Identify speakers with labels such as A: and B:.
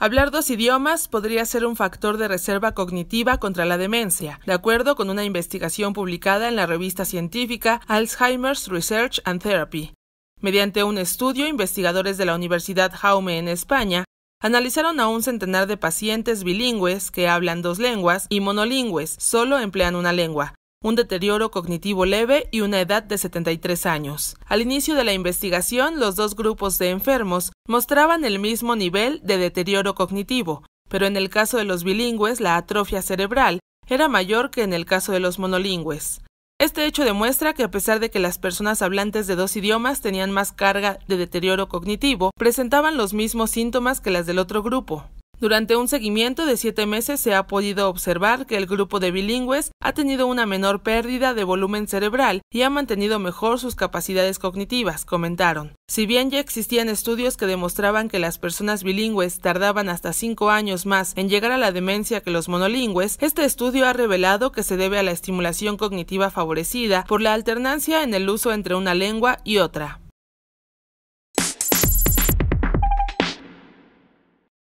A: Hablar dos idiomas podría ser un factor de reserva cognitiva contra la demencia, de acuerdo con una investigación publicada en la revista científica Alzheimer's Research and Therapy. Mediante un estudio, investigadores de la Universidad Jaume en España analizaron a un centenar de pacientes bilingües que hablan dos lenguas y monolingües, solo emplean una lengua un deterioro cognitivo leve y una edad de 73 años. Al inicio de la investigación, los dos grupos de enfermos mostraban el mismo nivel de deterioro cognitivo, pero en el caso de los bilingües la atrofia cerebral era mayor que en el caso de los monolingües. Este hecho demuestra que a pesar de que las personas hablantes de dos idiomas tenían más carga de deterioro cognitivo, presentaban los mismos síntomas que las del otro grupo. Durante un seguimiento de siete meses se ha podido observar que el grupo de bilingües ha tenido una menor pérdida de volumen cerebral y ha mantenido mejor sus capacidades cognitivas, comentaron. Si bien ya existían estudios que demostraban que las personas bilingües tardaban hasta cinco años más en llegar a la demencia que los monolingües, este estudio ha revelado que se debe a la estimulación cognitiva favorecida por la alternancia en el uso entre una lengua y otra.